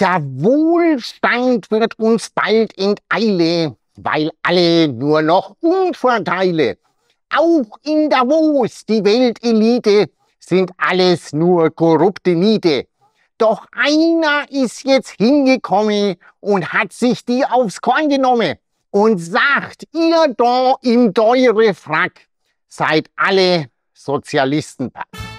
Der Wohlstand wird uns bald enteile, weil alle nur noch Unvorteile. Auch in Davos, die Weltelite, sind alles nur korrupte Niete. Doch einer ist jetzt hingekommen und hat sich die aufs Korn genommen und sagt, ihr da im teure Frack seid alle Sozialisten. -Pack.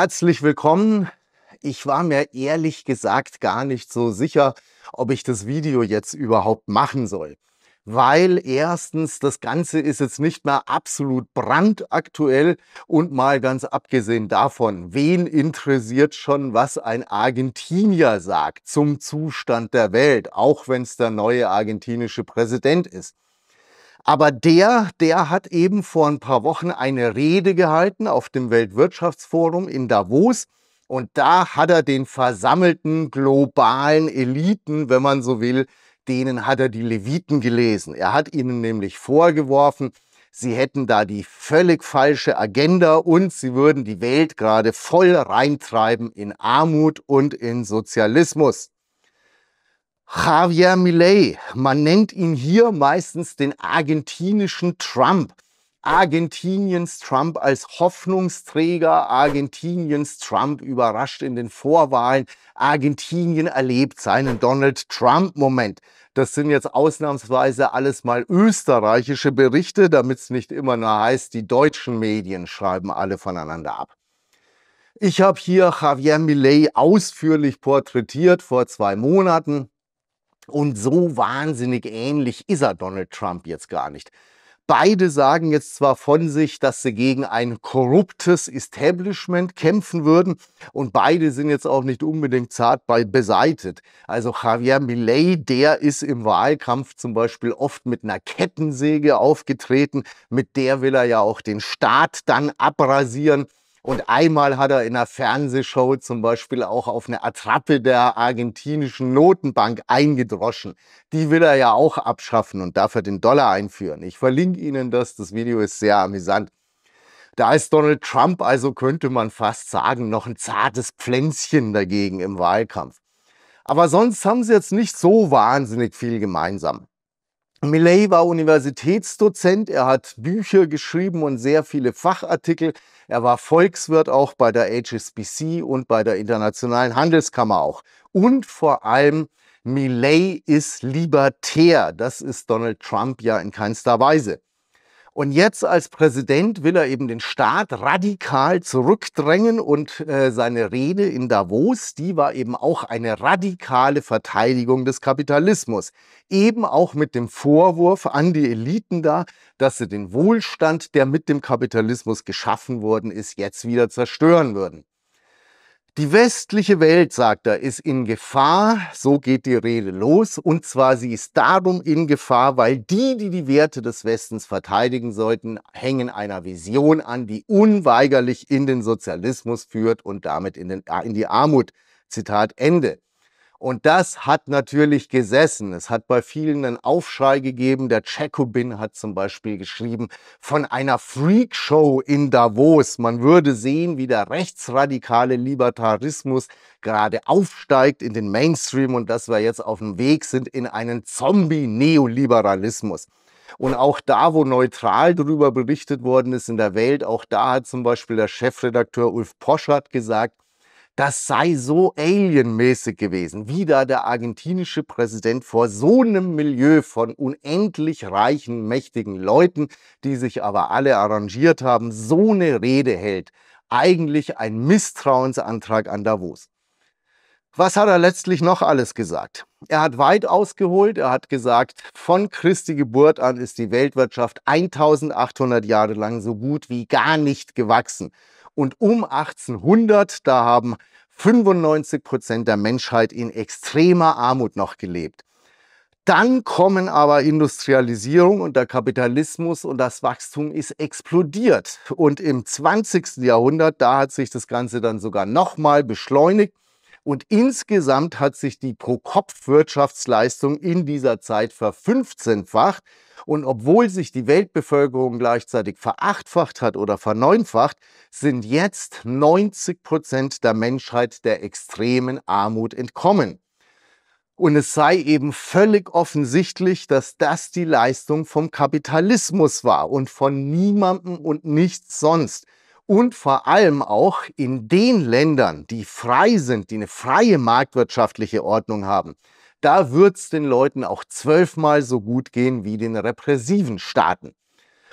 Herzlich willkommen. Ich war mir ehrlich gesagt gar nicht so sicher, ob ich das Video jetzt überhaupt machen soll. Weil erstens, das Ganze ist jetzt nicht mehr absolut brandaktuell und mal ganz abgesehen davon, wen interessiert schon, was ein Argentinier sagt zum Zustand der Welt, auch wenn es der neue argentinische Präsident ist. Aber der, der hat eben vor ein paar Wochen eine Rede gehalten auf dem Weltwirtschaftsforum in Davos. Und da hat er den versammelten globalen Eliten, wenn man so will, denen hat er die Leviten gelesen. Er hat ihnen nämlich vorgeworfen, sie hätten da die völlig falsche Agenda und sie würden die Welt gerade voll reintreiben in Armut und in Sozialismus. Javier Milei. Man nennt ihn hier meistens den argentinischen Trump. Argentiniens Trump als Hoffnungsträger, Argentiniens Trump überrascht in den Vorwahlen, Argentinien erlebt seinen Donald Trump-Moment. Das sind jetzt ausnahmsweise alles mal österreichische Berichte, damit es nicht immer nur heißt, die deutschen Medien schreiben alle voneinander ab. Ich habe hier Javier Millet ausführlich porträtiert vor zwei Monaten. Und so wahnsinnig ähnlich ist er Donald Trump jetzt gar nicht. Beide sagen jetzt zwar von sich, dass sie gegen ein korruptes Establishment kämpfen würden und beide sind jetzt auch nicht unbedingt zart bei beseitet. Also Javier Milei, der ist im Wahlkampf zum Beispiel oft mit einer Kettensäge aufgetreten, mit der will er ja auch den Staat dann abrasieren. Und einmal hat er in einer Fernsehshow zum Beispiel auch auf eine Attrappe der argentinischen Notenbank eingedroschen. Die will er ja auch abschaffen und dafür den Dollar einführen. Ich verlinke Ihnen das, das Video ist sehr amüsant. Da ist Donald Trump, also könnte man fast sagen, noch ein zartes Pflänzchen dagegen im Wahlkampf. Aber sonst haben sie jetzt nicht so wahnsinnig viel gemeinsam. Millay war Universitätsdozent, er hat Bücher geschrieben und sehr viele Fachartikel. Er war Volkswirt auch bei der HSBC und bei der Internationalen Handelskammer auch. Und vor allem, Millay ist libertär. Das ist Donald Trump ja in keinster Weise. Und jetzt als Präsident will er eben den Staat radikal zurückdrängen und äh, seine Rede in Davos, die war eben auch eine radikale Verteidigung des Kapitalismus. Eben auch mit dem Vorwurf an die Eliten da, dass sie den Wohlstand, der mit dem Kapitalismus geschaffen worden ist, jetzt wieder zerstören würden. Die westliche Welt, sagt er, ist in Gefahr, so geht die Rede los, und zwar sie ist darum in Gefahr, weil die, die die Werte des Westens verteidigen sollten, hängen einer Vision an, die unweigerlich in den Sozialismus führt und damit in, den, in die Armut. Zitat Ende. Und das hat natürlich gesessen. Es hat bei vielen einen Aufschrei gegeben. Der Jacobin hat zum Beispiel geschrieben von einer Freakshow in Davos. Man würde sehen, wie der rechtsradikale Libertarismus gerade aufsteigt in den Mainstream und dass wir jetzt auf dem Weg sind in einen Zombie-Neoliberalismus. Und auch da, wo neutral darüber berichtet worden ist in der Welt, auch da hat zum Beispiel der Chefredakteur Ulf Poschert gesagt, das sei so alienmäßig gewesen, wie da der argentinische Präsident vor so einem Milieu von unendlich reichen, mächtigen Leuten, die sich aber alle arrangiert haben, so eine Rede hält. Eigentlich ein Misstrauensantrag an Davos. Was hat er letztlich noch alles gesagt? Er hat weit ausgeholt. Er hat gesagt, von Christi Geburt an ist die Weltwirtschaft 1800 Jahre lang so gut wie gar nicht gewachsen. Und um 1800, da haben 95 Prozent der Menschheit in extremer Armut noch gelebt. Dann kommen aber Industrialisierung und der Kapitalismus und das Wachstum ist explodiert. Und im 20. Jahrhundert, da hat sich das Ganze dann sogar nochmal beschleunigt. Und insgesamt hat sich die Pro-Kopf-Wirtschaftsleistung in dieser Zeit verfünfzehnfacht. Und obwohl sich die Weltbevölkerung gleichzeitig verachtfacht hat oder verneunfacht, sind jetzt 90 Prozent der Menschheit der extremen Armut entkommen. Und es sei eben völlig offensichtlich, dass das die Leistung vom Kapitalismus war und von niemandem und nichts sonst. Und vor allem auch in den Ländern, die frei sind, die eine freie marktwirtschaftliche Ordnung haben. Da wird es den Leuten auch zwölfmal so gut gehen wie den repressiven Staaten.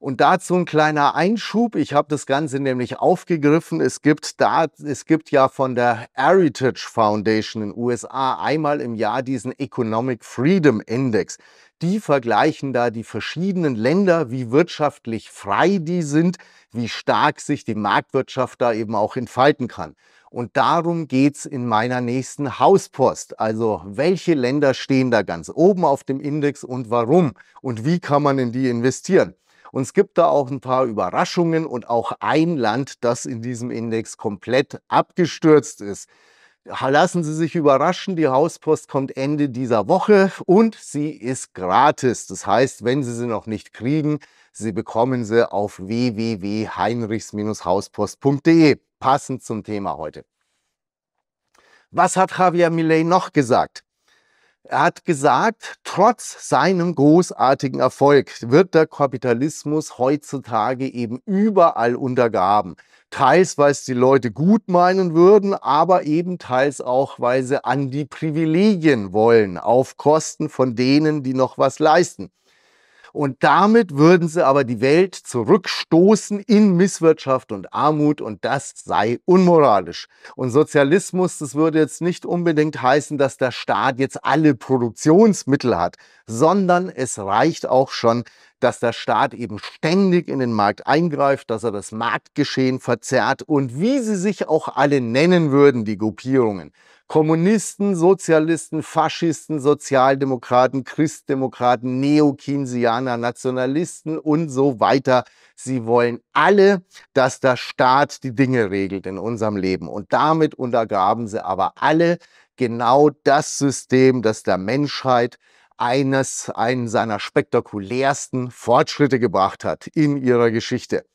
Und dazu ein kleiner Einschub. Ich habe das Ganze nämlich aufgegriffen. Es gibt, da, es gibt ja von der Heritage Foundation in den USA einmal im Jahr diesen Economic Freedom Index. Die vergleichen da die verschiedenen Länder, wie wirtschaftlich frei die sind, wie stark sich die Marktwirtschaft da eben auch entfalten kann. Und darum geht's in meiner nächsten Hauspost. Also welche Länder stehen da ganz oben auf dem Index und warum und wie kann man in die investieren? Und es gibt da auch ein paar Überraschungen und auch ein Land, das in diesem Index komplett abgestürzt ist. Lassen Sie sich überraschen, die Hauspost kommt Ende dieser Woche und sie ist gratis. Das heißt, wenn Sie sie noch nicht kriegen, Sie bekommen sie auf www.heinrichs-hauspost.de passend zum Thema heute. Was hat Javier Millet noch gesagt? Er hat gesagt, trotz seinem großartigen Erfolg wird der Kapitalismus heutzutage eben überall untergraben. Teils, weil es die Leute gut meinen würden, aber eben teils auch, weil sie an die Privilegien wollen, auf Kosten von denen, die noch was leisten. Und damit würden sie aber die Welt zurückstoßen in Misswirtschaft und Armut und das sei unmoralisch. Und Sozialismus, das würde jetzt nicht unbedingt heißen, dass der Staat jetzt alle Produktionsmittel hat, sondern es reicht auch schon, dass der Staat eben ständig in den Markt eingreift, dass er das Marktgeschehen verzerrt und wie sie sich auch alle nennen würden, die Gruppierungen. Kommunisten, Sozialisten, Faschisten, Sozialdemokraten, Christdemokraten, neo Nationalisten und so weiter. Sie wollen alle, dass der Staat die Dinge regelt in unserem Leben. Und damit untergraben sie aber alle genau das System, das der Menschheit eines, einen seiner spektakulärsten Fortschritte gebracht hat in ihrer Geschichte.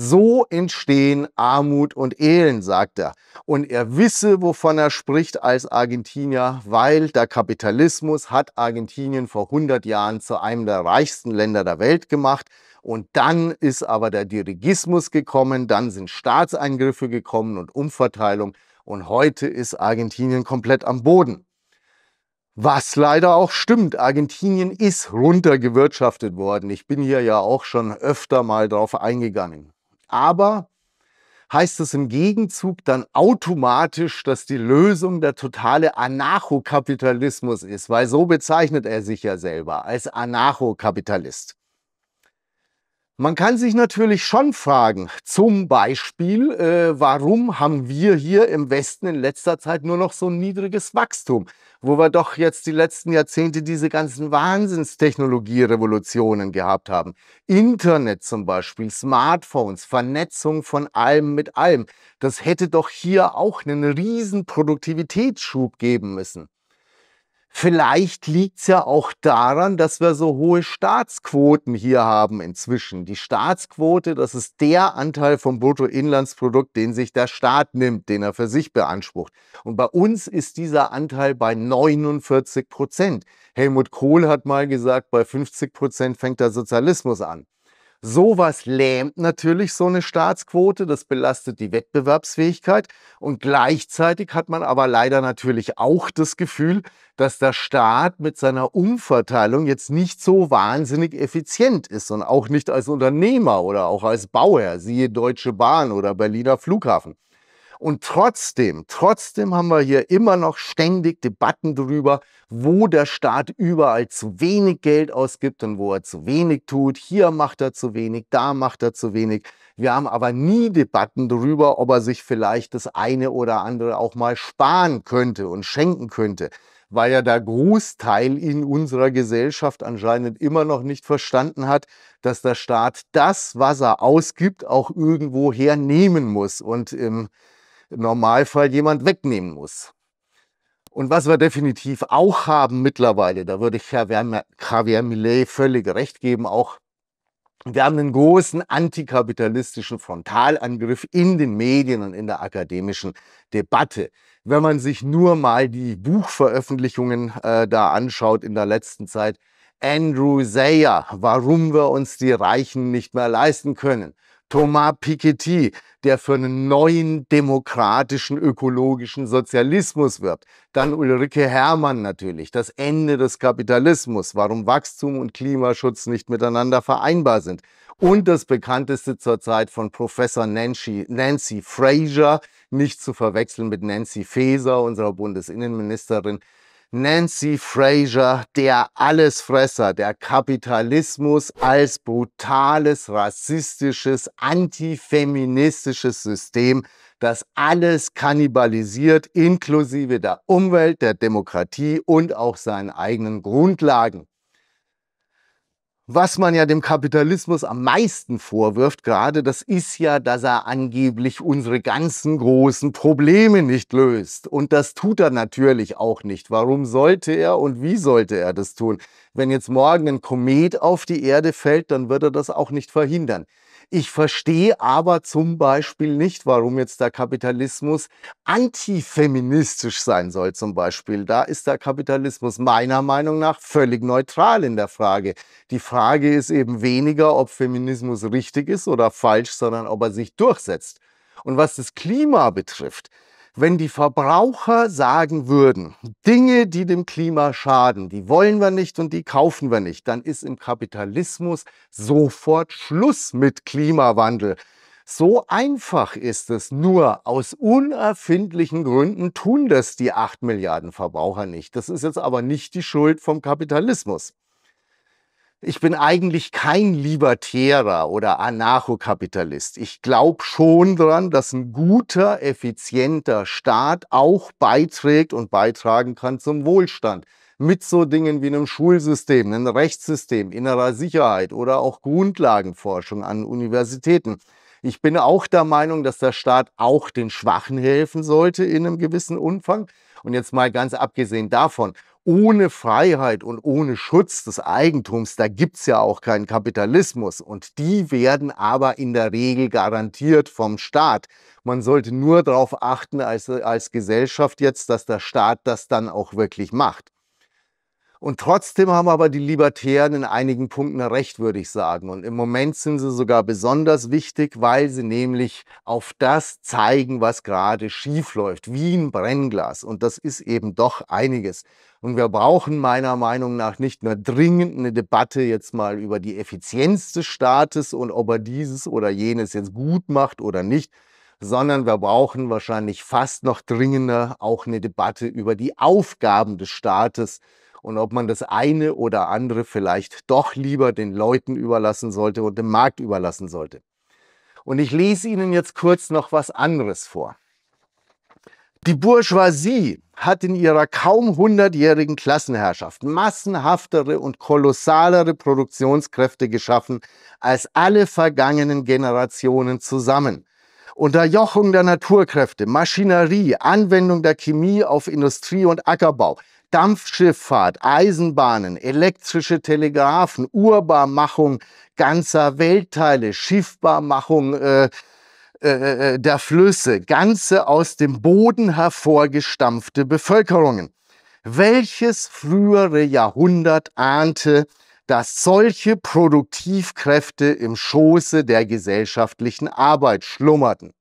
So entstehen Armut und Elend, sagt er. Und er wisse, wovon er spricht als Argentinier, weil der Kapitalismus hat Argentinien vor 100 Jahren zu einem der reichsten Länder der Welt gemacht. Und dann ist aber der Dirigismus gekommen, dann sind Staatseingriffe gekommen und Umverteilung. Und heute ist Argentinien komplett am Boden. Was leider auch stimmt, Argentinien ist runtergewirtschaftet worden. Ich bin hier ja auch schon öfter mal drauf eingegangen. Aber heißt es im Gegenzug dann automatisch, dass die Lösung der totale Anarchokapitalismus ist, weil so bezeichnet er sich ja selber als Anarchokapitalist. Man kann sich natürlich schon fragen, zum Beispiel, äh, warum haben wir hier im Westen in letzter Zeit nur noch so ein niedriges Wachstum, wo wir doch jetzt die letzten Jahrzehnte diese ganzen Wahnsinnstechnologie-Revolutionen gehabt haben. Internet zum Beispiel, Smartphones, Vernetzung von allem mit allem. Das hätte doch hier auch einen riesen Produktivitätsschub geben müssen. Vielleicht liegt es ja auch daran, dass wir so hohe Staatsquoten hier haben inzwischen. Die Staatsquote, das ist der Anteil vom Bruttoinlandsprodukt, den sich der Staat nimmt, den er für sich beansprucht. Und bei uns ist dieser Anteil bei 49 Prozent. Helmut Kohl hat mal gesagt, bei 50 Prozent fängt der Sozialismus an. Sowas lähmt natürlich so eine Staatsquote, das belastet die Wettbewerbsfähigkeit und gleichzeitig hat man aber leider natürlich auch das Gefühl, dass der Staat mit seiner Umverteilung jetzt nicht so wahnsinnig effizient ist und auch nicht als Unternehmer oder auch als Bauherr, siehe Deutsche Bahn oder Berliner Flughafen. Und trotzdem, trotzdem haben wir hier immer noch ständig Debatten darüber, wo der Staat überall zu wenig Geld ausgibt und wo er zu wenig tut. Hier macht er zu wenig, da macht er zu wenig. Wir haben aber nie Debatten darüber, ob er sich vielleicht das eine oder andere auch mal sparen könnte und schenken könnte weil ja der Großteil in unserer Gesellschaft anscheinend immer noch nicht verstanden hat, dass der Staat das, was er ausgibt, auch irgendwo hernehmen muss. Und im ähm, im Normalfall jemand wegnehmen muss. Und was wir definitiv auch haben mittlerweile, da würde ich Javier Millet völlig recht geben, auch wir haben einen großen antikapitalistischen Frontalangriff in den Medien und in der akademischen Debatte. Wenn man sich nur mal die Buchveröffentlichungen äh, da anschaut in der letzten Zeit, Andrew Sayer, warum wir uns die Reichen nicht mehr leisten können. Thomas Piketty, der für einen neuen demokratischen ökologischen Sozialismus wirbt. Dann Ulrike Herrmann natürlich, das Ende des Kapitalismus, warum Wachstum und Klimaschutz nicht miteinander vereinbar sind. Und das bekannteste zurzeit von Professor Nancy, Nancy Fraser, nicht zu verwechseln mit Nancy Faeser, unserer Bundesinnenministerin, Nancy Fraser, der Allesfresser, der Kapitalismus als brutales, rassistisches, antifeministisches System, das alles kannibalisiert, inklusive der Umwelt, der Demokratie und auch seinen eigenen Grundlagen. Was man ja dem Kapitalismus am meisten vorwirft gerade, das ist ja, dass er angeblich unsere ganzen großen Probleme nicht löst. Und das tut er natürlich auch nicht. Warum sollte er und wie sollte er das tun? Wenn jetzt morgen ein Komet auf die Erde fällt, dann wird er das auch nicht verhindern. Ich verstehe aber zum Beispiel nicht, warum jetzt der Kapitalismus antifeministisch sein soll zum Beispiel. Da ist der Kapitalismus meiner Meinung nach völlig neutral in der Frage. Die Frage ist eben weniger, ob Feminismus richtig ist oder falsch, sondern ob er sich durchsetzt. Und was das Klima betrifft, wenn die Verbraucher sagen würden, Dinge, die dem Klima schaden, die wollen wir nicht und die kaufen wir nicht, dann ist im Kapitalismus sofort Schluss mit Klimawandel. So einfach ist es, nur aus unerfindlichen Gründen tun das die 8 Milliarden Verbraucher nicht. Das ist jetzt aber nicht die Schuld vom Kapitalismus ich bin eigentlich kein Libertärer oder Anarchokapitalist. Ich glaube schon daran, dass ein guter, effizienter Staat auch beiträgt und beitragen kann zum Wohlstand. Mit so Dingen wie einem Schulsystem, einem Rechtssystem, innerer Sicherheit oder auch Grundlagenforschung an Universitäten. Ich bin auch der Meinung, dass der Staat auch den Schwachen helfen sollte in einem gewissen Umfang. Und jetzt mal ganz abgesehen davon, ohne Freiheit und ohne Schutz des Eigentums, da gibt's ja auch keinen Kapitalismus. Und die werden aber in der Regel garantiert vom Staat. Man sollte nur darauf achten als, als Gesellschaft jetzt, dass der Staat das dann auch wirklich macht. Und trotzdem haben aber die Libertären in einigen Punkten recht, würde ich sagen. Und im Moment sind sie sogar besonders wichtig, weil sie nämlich auf das zeigen, was gerade schief läuft, wie ein Brennglas. Und das ist eben doch einiges. Und wir brauchen meiner Meinung nach nicht nur dringend eine Debatte jetzt mal über die Effizienz des Staates und ob er dieses oder jenes jetzt gut macht oder nicht, sondern wir brauchen wahrscheinlich fast noch dringender auch eine Debatte über die Aufgaben des Staates und ob man das eine oder andere vielleicht doch lieber den Leuten überlassen sollte und dem Markt überlassen sollte. Und ich lese Ihnen jetzt kurz noch was anderes vor. Die Bourgeoisie hat in ihrer kaum hundertjährigen Klassenherrschaft massenhaftere und kolossalere Produktionskräfte geschaffen als alle vergangenen Generationen zusammen. Unterjochung der Naturkräfte, Maschinerie, Anwendung der Chemie auf Industrie und Ackerbau, Dampfschifffahrt, Eisenbahnen, elektrische Telegrafen, Urbarmachung ganzer Weltteile, Schiffbarmachung äh, äh, äh, der Flüsse, ganze aus dem Boden hervorgestampfte Bevölkerungen. Welches frühere Jahrhundert ahnte, dass solche Produktivkräfte im Schoße der gesellschaftlichen Arbeit schlummerten?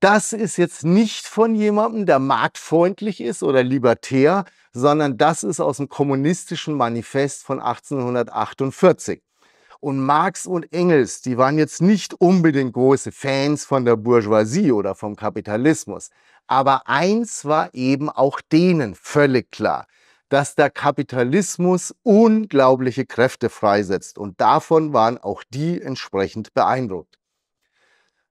das ist jetzt nicht von jemandem, der marktfreundlich ist oder libertär, sondern das ist aus dem kommunistischen Manifest von 1848. Und Marx und Engels, die waren jetzt nicht unbedingt große Fans von der Bourgeoisie oder vom Kapitalismus. Aber eins war eben auch denen völlig klar, dass der Kapitalismus unglaubliche Kräfte freisetzt. Und davon waren auch die entsprechend beeindruckt.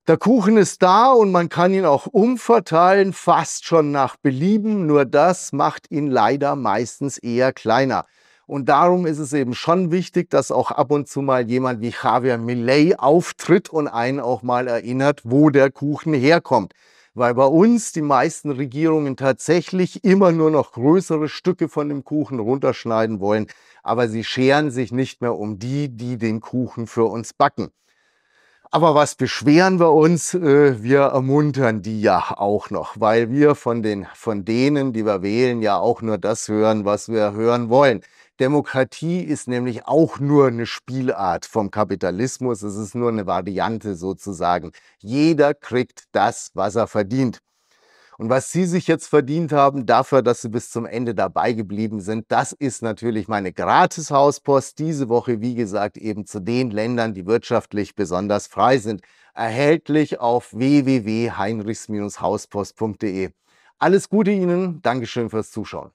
Der Kuchen ist da und man kann ihn auch umverteilen, fast schon nach Belieben, nur das macht ihn leider meistens eher kleiner. Und darum ist es eben schon wichtig, dass auch ab und zu mal jemand wie Javier Millet auftritt und einen auch mal erinnert, wo der Kuchen herkommt. Weil bei uns die meisten Regierungen tatsächlich immer nur noch größere Stücke von dem Kuchen runterschneiden wollen, aber sie scheren sich nicht mehr um die, die den Kuchen für uns backen. Aber was beschweren wir uns? Äh, wir ermuntern die ja auch noch, weil wir von, den, von denen, die wir wählen, ja auch nur das hören, was wir hören wollen. Demokratie ist nämlich auch nur eine Spielart vom Kapitalismus. Es ist nur eine Variante sozusagen. Jeder kriegt das, was er verdient. Und was Sie sich jetzt verdient haben dafür, dass Sie bis zum Ende dabei geblieben sind, das ist natürlich meine Gratis-Hauspost. Diese Woche, wie gesagt, eben zu den Ländern, die wirtschaftlich besonders frei sind. Erhältlich auf www.heinrichs-hauspost.de. Alles Gute Ihnen. Dankeschön fürs Zuschauen.